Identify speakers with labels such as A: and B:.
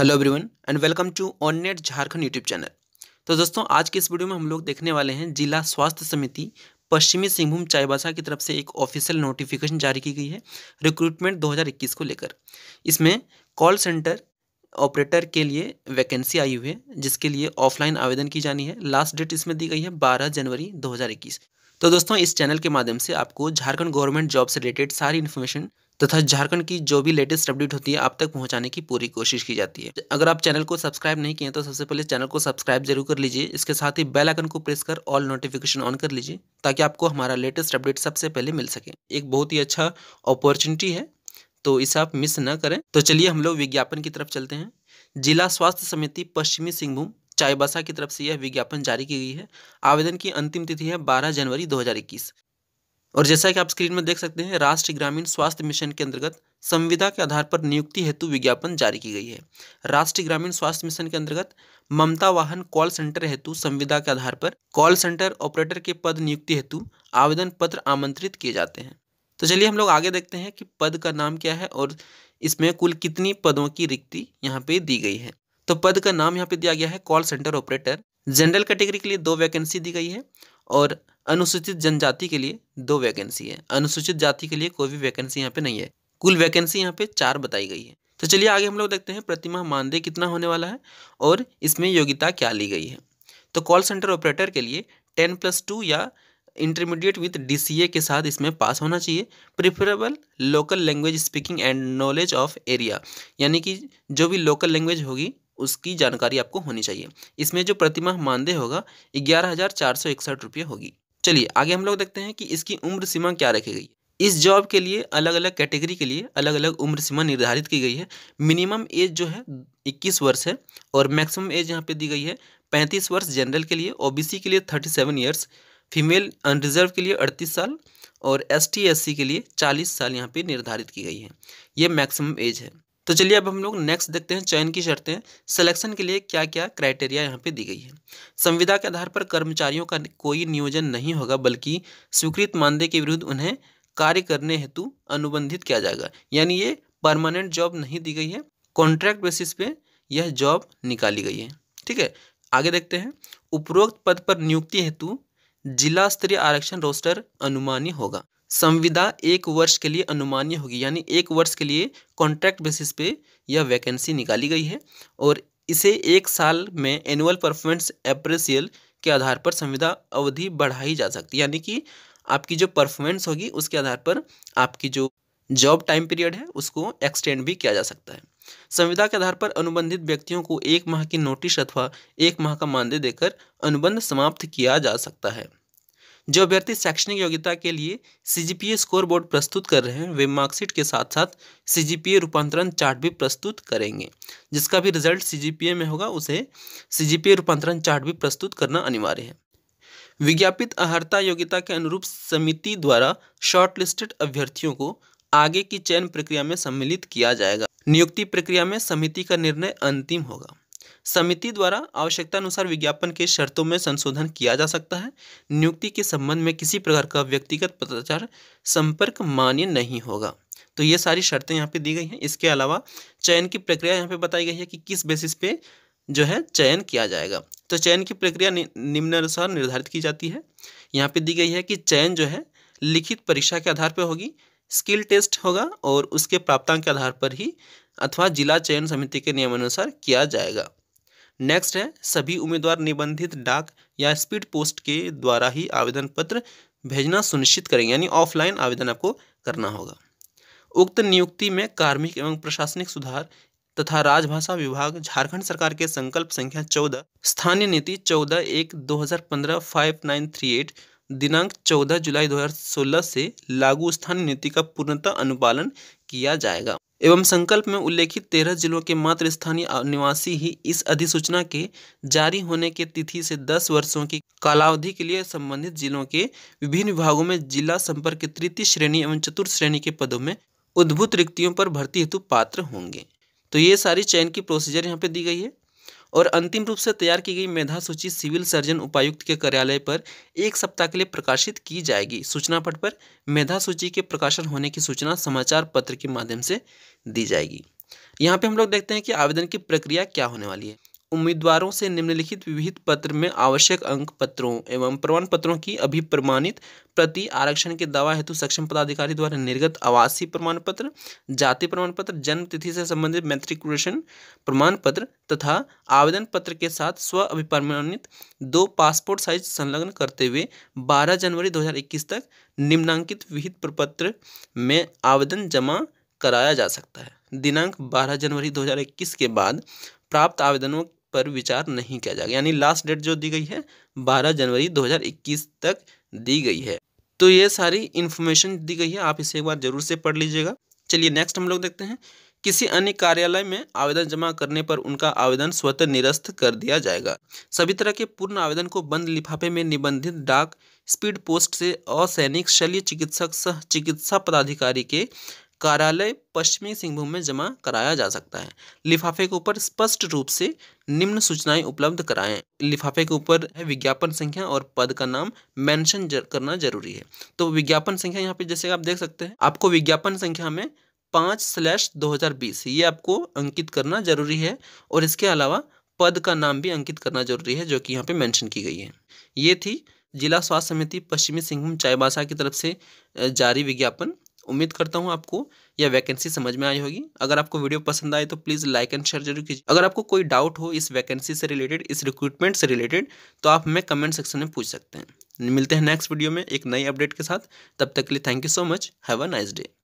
A: hello everyone and welcome to on net Jharkhand YouTube channel तो दोस्तों आज के इस वीडियो में हम लोग देखने वाले हैं जिला स्वास्थ्य समिति पश्चिमी सिंहभूम चाईबासा की तरफ से एक ऑफिशियल नोटिफिकेशन जारी की गई है रिक्रूटमेंट 2021 को लेकर इसमें कॉल सेंटर ऑपरेटर के लिए वैकेंसी आई हुई है जिसके लिए ऑफलाइन आवेदन की जानी है लास्ट डेट इसमें दी गई है बारह जनवरी दो तो दोस्तों इस चैनल के माध्यम से आपको झारखंड गवर्नमेंट जॉब से रिलेटेड सारी इन्फॉर्मेशन तथा झारखंड की जो भी लेटेस्ट अपडेट होती है आप तक पहुंचाने की पूरी कोशिश की जाती है अगर आप चैनल को सब्सक्राइब नहीं किए तो सबसे पहले चैनल को सब्सक्राइब जरूर कर लीजिए इसके साथ ही बेल आइकन को प्रेस कर ऑल नोटिफिकेशन ऑन कर लीजिए ताकि आपको हमारा लेटेस्ट अपडेट सबसे पहले मिल सके एक बहुत ही अच्छा अपॉर्चुनिटी है तो इसे आप मिस न करें तो चलिए हम लोग विज्ञापन की तरफ चलते हैं जिला स्वास्थ्य समिति पश्चिमी सिंहभूम चाईबासा की तरफ से यह विज्ञापन जारी की गई है आवेदन की अंतिम तिथि है 12 जनवरी 2021 और जैसा कि आप स्क्रीन में देख सकते हैं राष्ट्रीय ग्रामीण स्वास्थ्य मिशन के अंतर्गत संविदा के आधार पर नियुक्ति हेतु विज्ञापन जारी की गई है राष्ट्रीय ग्रामीण स्वास्थ्य मिशन के अंतर्गत ममता वाहन कॉल सेंटर हेतु संविदा के आधार पर कॉल सेंटर ऑपरेटर के पद नियुक्ति हेतु आवेदन पत्र आमंत्रित किए जाते हैं तो चलिए हम लोग आगे देखते हैं कि पद का नाम क्या है और इसमें कुल कितनी पदों की रिक्ति यहाँ पे दी गई है तो पद का नाम यहाँ पे दिया गया है call centre operator general category के लिए दो वैकेंसी दी गई है और अनुसूचित जनजाति के लिए दो वैकेंसी है अनुसूचित जाति के लिए कोई भी वैकेंसी यहाँ पे नहीं है कुल वैकेंसी यहाँ पे चार बताई गई है तो चलिए आगे हम लोग देखते हैं प्रतिमाह मानदेय कितना होने वाला है और इसमें योग्यता क्या ली गई है तो कॉल सेंटर ऑपरेटर के लिए टेन प्लस टू या इंटरमीडिएट विथ डी के साथ इसमें पास होना चाहिए preferable local language speaking and knowledge of area यानी कि जो भी लोकल लैंग्वेज होगी उसकी जानकारी आपको होनी चाहिए इसमें जो प्रतिमाह मानदेय होगा ग्यारह हज़ार चार सौ इकसठ रुपये होगी चलिए आगे हम लोग देखते हैं कि इसकी उम्र सीमा क्या रखी गई इस जॉब के लिए अलग अलग कैटेगरी के लिए अलग अलग उम्र सीमा निर्धारित की गई है मिनिमम एज जो है 21 वर्ष है और मैक्सिमम एज यहाँ पे दी गई है 35 वर्ष जनरल के लिए ओबीसी के लिए 37 सेवन ईयर्स फीमेल अनरिजर्व के लिए 38 साल और एस टी के लिए 40 साल यहाँ पे निर्धारित की गई है ये मैक्सिमम एज है तो चलिए अब हम लोग नेक्स्ट देखते हैं चयन की शर्तें सिलेक्शन के लिए क्या क्या क्राइटेरिया यहाँ पे दी गई है संविदा के आधार पर कर्मचारियों का कोई नियोजन नहीं होगा बल्कि स्वीकृत मानदेय के विरुद्ध उन्हें कार्य करने हेतु अनुबंधित किया जाएगा यानी ये परमानेंट जॉब नहीं दी गई है कॉन्ट्रैक्ट बेसिस पे यह जॉब निकाली गई है ठीक है आगे देखते हैं उपरोक्त पद पर नियुक्ति हेतु जिला स्तरीय आरक्षण रोस्टर अनुमानी होगा संविदा एक वर्ष के लिए अनुमान्य होगी यानी एक वर्ष के लिए कॉन्ट्रैक्ट बेसिस पे यह वैकेंसी निकाली गई है और इसे एक साल में एनुअल परफॉर्मेंस अप्रेसियल के आधार पर संविदा अवधि बढ़ाई जा सकती है यानी कि आपकी जो परफॉर्मेंस होगी उसके आधार पर आपकी जो जॉब टाइम पीरियड है उसको एक्सटेंड भी किया जा सकता है संविदा के आधार पर अनुबंधित व्यक्तियों को एक माह की नोटिस अथवा एक माह का मानदेय देकर अनुबंध समाप्त किया जा सकता है जो अभ्यर्थी शैक्षणिक योग्यता के लिए सी स्कोर बोर्ड प्रस्तुत कर रहे हैं वे मार्कशीट के साथ साथ सी रूपांतरण चार्ट भी प्रस्तुत करेंगे जिसका भी रिजल्ट सी में होगा उसे सी रूपांतरण चार्ट भी प्रस्तुत करना अनिवार्य है विज्ञापित अहर्ता योग्यता के अनुरूप समिति द्वारा शॉर्टलिस्टेड अभ्यर्थियों को आगे की चयन प्रक्रिया में सम्मिलित किया जाएगा नियुक्ति प्रक्रिया में समिति का निर्णय अंतिम होगा समिति द्वारा आवश्यकता अनुसार विज्ञापन के शर्तों में संशोधन किया जा सकता है नियुक्ति के संबंध में किसी प्रकार का व्यक्तिगत पत्राचार संपर्क मान्य नहीं होगा तो ये सारी शर्तें यहाँ पे दी गई हैं इसके अलावा चयन की प्रक्रिया यहाँ पे बताई गई है कि किस बेसिस पे जो है चयन किया जाएगा तो चयन की प्रक्रिया नि, निम्नानुसार निर्धारित की जाती है यहाँ पे दी गई है कि चयन जो है लिखित परीक्षा के आधार पर होगी स्किल टेस्ट होगा और उसके प्राप्तांक के आधार पर ही अथवा जिला चयन समिति के नियमानुसार किया जाएगा नेक्स्ट है सभी उम्मीदवार निबंधित डाक या स्पीड पोस्ट के द्वारा ही आवेदन पत्र भेजना सुनिश्चित करेंगे यानी ऑफलाइन आवेदन आपको करना होगा उक्त नियुक्ति में कार्मिक एवं प्रशासनिक सुधार तथा राजभाषा विभाग झारखंड सरकार के संकल्प संख्या चौदह स्थानीय नीति चौदह एक दो हजार पंद्रह फाइव नाइन थ्री एट दिनांक चौदह जुलाई दो हजार सोलह से लागू स्थानीय नीति का पूर्णतः अनुपालन किया जाएगा एवं संकल्प में उल्लेखित तेरह जिलों के मात्र स्थानीय निवासी ही इस अधिसूचना के जारी होने के तिथि से दस वर्षों की कालावधि के लिए संबंधित जिलों के विभिन्न विभागों में जिला संपर्क तृतीय श्रेणी एवं चतुर्थ श्रेणी के पदों में उद्भुत रिक्तियों पर भर्ती हेतु पात्र होंगे तो ये सारी चयन की प्रोसीजर यहाँ पे दी गई है और अंतिम रूप से तैयार की गई मेधा सूची सिविल सर्जन उपायुक्त के कार्यालय पर एक सप्ताह के लिए प्रकाशित की जाएगी सूचना पट पर मेधा सूची के प्रकाशन होने की सूचना समाचार पत्र के माध्यम से दी जाएगी यहाँ पे हम लोग देखते हैं कि आवेदन की प्रक्रिया क्या होने वाली है उम्मीदवारों से निम्नलिखित विविध पत्र में आवश्यक अंक पत्रों एवं प्रमाण पत्रों की अभिप्रमाणित प्रति आरक्षण के दावा हेतु सक्षम पदाधिकारी द्वारा निर्गत आवासीय प्रमाण पत्र जाति प्रमाण पत्र जन्म तिथि से संबंधित मैट्रिकुलेशन प्रमाण पत्र तथा आवेदन पत्र के साथ स्व अभिप्रमाणित दो पासपोर्ट साइज संलग्न करते हुए 12 जनवरी 2021 तक निम्नांकित विहित प्रपत्र में आवेदन जमा कराया जा सकता है दिनांक 12 जनवरी 2021 के बाद प्राप्त आवेदनों पर विचार नहीं किया जाएगा यानी लास्ट डेट जो दी गई है 12 जनवरी 2021 तक दी गई है तो ये सारी इन्फॉर्मेशन दी गई है आप इसे एक बार जरूर से पढ़ लीजिएगा चलिए नेक्स्ट हम लोग देखते हैं किसी अन्य कार्यालय में आवेदन जमा करने पर उनका आवेदन स्वतः निरस्त कर दिया जाएगा सभी तरह के पूर्ण आवेदन को बंद लिफाफे में निबंधित डाक स्पीड पोस्ट से असैनिक शल्य चिकित्सक सह चिकित्सा पदाधिकारी के कार्यालय पश्चिमी सिंहभूम में जमा कराया जा सकता है लिफाफे के ऊपर स्पष्ट रूप से निम्न सूचनाएं उपलब्ध कराएं लिफाफे के ऊपर है विज्ञापन संख्या और पद का नाम मेंशन जर, करना जरूरी है तो विज्ञापन संख्या यहाँ पे जैसे आप देख सकते हैं आपको विज्ञापन संख्या में पाँच स्लैश दो हज़ार बीस ये आपको अंकित करना जरूरी है और इसके अलावा पद का नाम भी अंकित करना जरूरी है जो कि यहाँ पे मेंशन की गई है ये थी जिला स्वास्थ्य समिति पश्चिमी सिंहभूम चाईबासा की तरफ से जारी विज्ञापन उम्मीद करता हूँ आपको यह वैकेंसी समझ में आई होगी अगर आपको वीडियो पसंद आए तो प्लीज़ लाइक एंड शेयर जरूर कीजिए अगर आपको कोई डाउट हो इस वैकेंसी से रिलेटेड इस रिक्रूटमेंट से रिलेटेड तो आप हमें कमेंट सेक्शन में पूछ सकते हैं मिलते हैं नेक्स्ट वीडियो में एक नई अपडेट के साथ तब तक के लिए thank you so much have a nice day